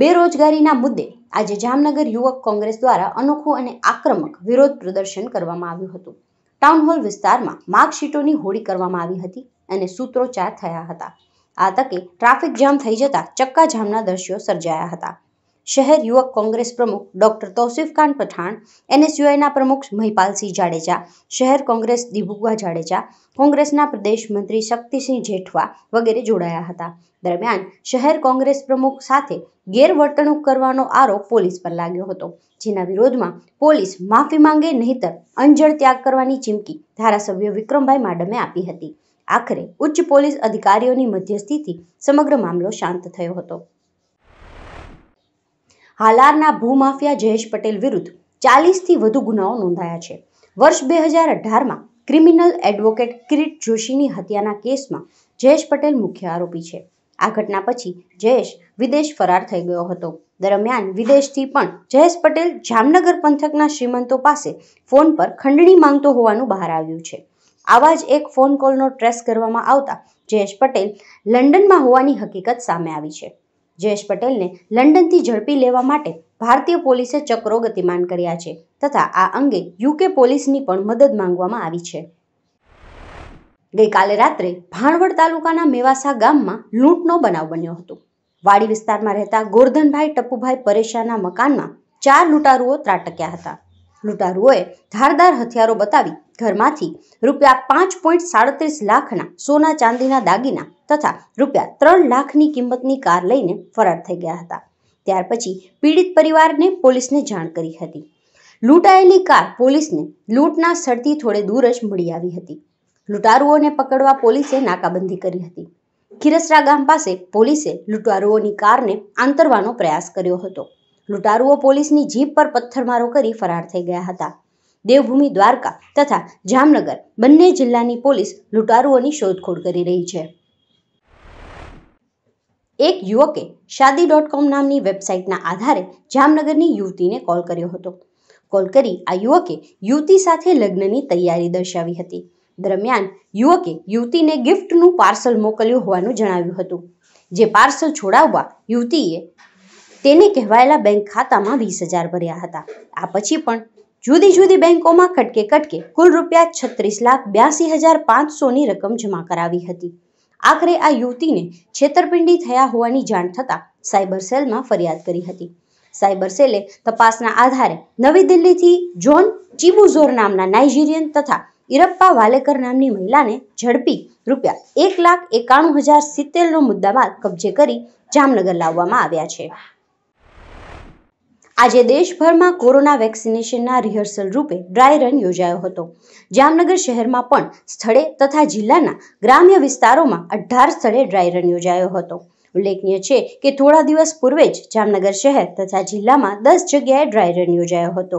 બેરોજગારીના મુદ્દે આજે જામનગર યુવક કોંગ્રેસ દ્વારા અનોખું અને આક્રમક વિરોધ પ્રદર્શન કરવામાં આવ્યું હતું ટાઉનહોલ વિસ્તારમાં માર્કશીટોની હોળી કરવામાં આવી હતી અને સૂત્રોચ્ચાર થયા હતા આ તકે ટ્રાફિક જામ થઈ જતા ચક્કાજામના દ્રશ્યો સર્જાયા હતા શહેર યુવક કોંગ્રેસ પ્રમુખ ડોક્ટર તૌસિફ ખાન પઠાણ એનએસયુઆઈના પ્રમુખ મહિપાલસિંહ જાડેજા શહેર કોંગ્રેસ દિભુગા જાડેજા કોંગ્રેસના પ્રદેશ મંત્રી શક્તિસિંહ જેઠવા વગેરે જોડાયા હતા દરમિયાન શહેર કોંગ્રેસ પ્રમુખ સાથે ગેરવર્તણૂક કરવાનો આરોપ પોલીસ પર લાગ્યો હતો જેના વિરોધમાં પોલીસ માફી માંગે નહીતર અંજળ ત્યાગ કરવાની ચીમકી ધારાસભ્ય વિક્રમભાઈ માડમે આપી હતી આખરે ઉચ્ચ પોલીસ અધિકારીઓની મધ્યસ્થીથી સમગ્ર મામલો શાંત થયો હતો હાલારના ભૂમાફિયા જયેશ પટેલ વિરુદ્ધ ચાલીસથી વધુ ગુનાઓ નોંધાયા છે વર્ષ બે હજાર અઢારમાં ક્રિમિનલ એડવોકેટ કિરીટ જોશીની હત્યાના કેસમાં જયેશ પટેલ મુખ્ય આરોપી છે આ ઘટના પછી જયેશ વિદેશ ફરાર થઈ ગયો હતો દરમિયાન વિદેશથી પણ જયેશ પટેલ જામનગર પંથકના શ્રીમંતો પાસે ફોન પર ખંડણી માંગતો હોવાનું બહાર આવ્યું છે આવા જ એક ફોન કોલનો ટ્રેસ કરવામાં આવતા જયેશ પટેલ લંડનમાં હોવાની હકીકત સામે આવી છે જયેશ પટેલને લંડનથી ઝડપી લેવા માટે ભારતીય પોલીસે ચક્રો ગતિમાન કર્યા છે તથા આ અંગે યુકે પોલીસની પણ મદદ માંગવામાં આવી છે ગઈકાલે રાત્રે ભાણવડ તાલુકાના મેવાસા ગામમાં લૂંટનો બનાવ બન્યો હતો વાડી વિસ્તારમાં રહેતા ગોરધનભાઈ ટપુભાઈ પરેશાના મકાનમાં ચાર લૂંટારુઓ ત્રાટક્યા હતા લૂંટારુઓએ ધારદાર હથિયારો બતાવી ઘરમાંથી રૂપિયા પાંચ પોઈન્ટ સાડત્રીસ લાખના સોના ચાંદીના દાગીના તથા રૂપિયા ત્રણ લાખની કિંમતની કાર લઈને ફરાર થઈ ગયા હતા ત્યાર પછી પીડિત પરિવારને પોલીસને જાણ કરી હતી લૂંટાયેલી કાર પોલીસને લૂંટના સ્થળથી થોડે દૂર જ મળી આવી હતી લૂંટારુઓને પકડવા પોલીસે નાકાબંધી કરી હતી ખીરસરા ગામ પાસે પોલીસે લૂંટારુઓની કારને આંતરવાનો પ્રયાસ કર્યો હતો લૂંટારુઓ પોલીસની જીપ પર પથ્થરમારો કરી ફરાર થઈ ગયા હતા દેવભૂમિ દ્વારકા તથા જામનગર બંને જિલ્લાની પોલીસ લૂંટારુઓની શોધખોળ કરી રહી છે એક યુવકે શાદી ડોટ કોમ નામની વેબસાઇટના આધારે જામનગરની યુવતીને કોલ કર્યો હતો કોલ કરી આ યુવકે યુવતી સાથે લગ્નની તૈયારી દર્શાવી હતી દરમિયાન યુવકે યુવતીને ગિફ્ટનું પાર્સલ મોકલ્યું હોવાનું જણાવ્યું હતું જે પાર્સલ છોડાવવા યુવતીએ તેને કહેવાયેલા બેંક ખાતામાં વીસ હજાર ભર્યા હતા આ પછી પણ જુદી જુદી બેંકોમાં કટકે કટકે કુલ રૂપિયા છત્રીસ લાખ બ્યાસી હજાર પાંચસોની રકમ જમા કરાવી હતી આખરે આ યુવતીને છેતરપિંડી થયા હોવાની જાણ થતાં સાયબર સેલમાં ફરિયાદ કરી હતી સાયબર સેલે તપાસના આધારે નવી દિલ્હીથી જોન ચિબુઝોર નામના નાઇજીરિયન તથા ઇરપ્પા વાલેકર નામની મહિલાને ઝડપી રૂપિયા એક લાખ એકાણું હજાર સિત્તેરનો મુદ્દામાલ કબજે કરી જામનગર લાવવામાં આવ્યા છે આજે દેશભરમાં કોરોના વેક્સિનેશનના રિહર્સલ રૂપે ડ્રાય રન યોજાયો હતો જામનગર શહેરમાં પણ સ્થળે તથા જિલ્લાના ગ્રામ્ય વિસ્તારોમાં અઢાર સ્થળે ડ્રાય રન યોજાયો હતો ઉલ્લેખનીય છે કે થોડા દિવસ પૂર્વે જ જામનગર શહેર તથા જિલ્લામાં દસ જગ્યાએ ડ્રાય રન યોજાયો હતો